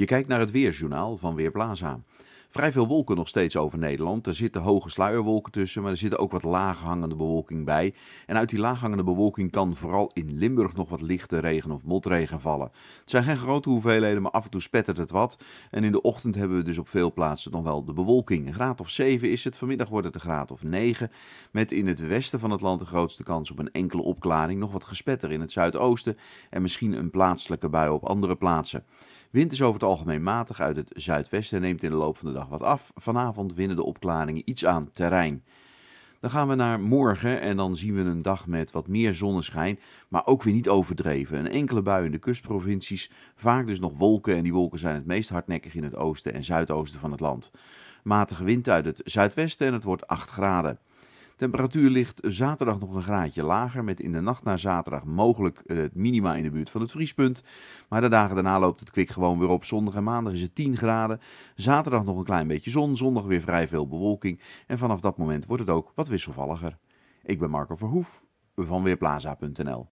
Je kijkt naar het weerjournaal van Weerplaza. Vrij veel wolken nog steeds over Nederland. Er zitten hoge sluierwolken tussen, maar er zitten ook wat laaghangende bewolking bij. En uit die laaghangende bewolking kan vooral in Limburg nog wat lichte regen of motregen vallen. Het zijn geen grote hoeveelheden, maar af en toe spettert het wat. En in de ochtend hebben we dus op veel plaatsen dan wel de bewolking. Een graad of 7 is het, vanmiddag wordt het een graad of 9. Met in het westen van het land de grootste kans op een enkele opklaring. Nog wat gespetter in het zuidoosten en misschien een plaatselijke bui op andere plaatsen. Wind is over het algemeen matig uit het zuidwesten en neemt in de loop van de dag wat af. Vanavond winnen de opklaringen iets aan terrein. Dan gaan we naar morgen en dan zien we een dag met wat meer zonneschijn, maar ook weer niet overdreven. Een enkele bui in de kustprovincies, vaak dus nog wolken en die wolken zijn het meest hardnekkig in het oosten en zuidoosten van het land. Matige wind uit het zuidwesten en het wordt 8 graden. Temperatuur ligt zaterdag nog een graadje lager, met in de nacht naar zaterdag mogelijk eh, het minima in de buurt van het vriespunt. Maar de dagen daarna loopt het kwik gewoon weer op. Zondag en maandag is het 10 graden. Zaterdag nog een klein beetje zon, zondag weer vrij veel bewolking. En vanaf dat moment wordt het ook wat wisselvalliger. Ik ben Marco Verhoef van Weerplaza.nl.